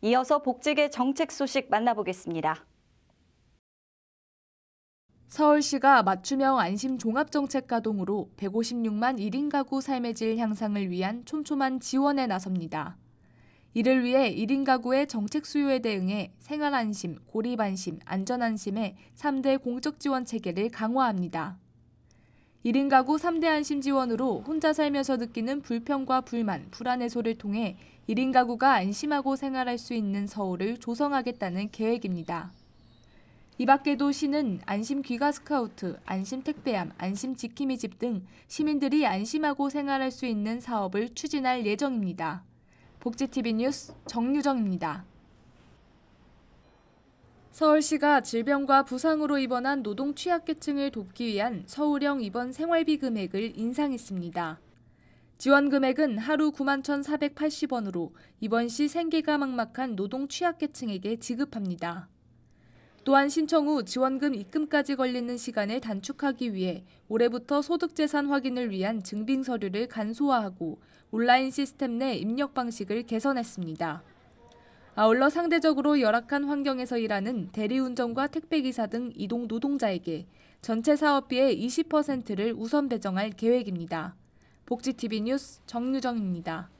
이어서 복지계 정책 소식 만나보겠습니다. 서울시가 맞춤형 안심 종합정책 가동으로 156만 1인 가구 삶의 질 향상을 위한 촘촘한 지원에 나섭니다. 이를 위해 1인 가구의 정책 수요에 대응해 생활 안심, 고립 안심, 안전 안심의 3대 공적 지원 체계를 강화합니다. 1인 가구 3대 안심 지원으로 혼자 살면서 느끼는 불평과 불만, 불안의 소를 통해 1인 가구가 안심하고 생활할 수 있는 서울을 조성하겠다는 계획입니다. 이 밖에도 시는 안심 귀가 스카우트, 안심 택배함, 안심 지킴이 집 등 시민들이 안심하고 생활할 수 있는 사업을 추진할 예정입니다. 복지TV 뉴스 정유정입니다. 서울시가 질병과 부상으로 입원한 노동 취약계층을 돕기 위한 서울형 입원 생활비 금액을 인상했습니다. 지원 금액은 하루 91,480원으로 입원 시 생계가 막막한 노동 취약계층에게 지급합니다. 또한 신청 후 지원금 입금까지 걸리는 시간을 단축하기 위해 올해부터 소득재산 확인을 위한 증빙 서류를 간소화하고 온라인 시스템 내 입력 방식을 개선했습니다. 아울러 상대적으로 열악한 환경에서 일하는 대리운전과 택배기사 등 이동 노동자에게 전체 사업비의 20%를 우선 배정할 계획입니다. 복지TV 뉴스 정유정입니다.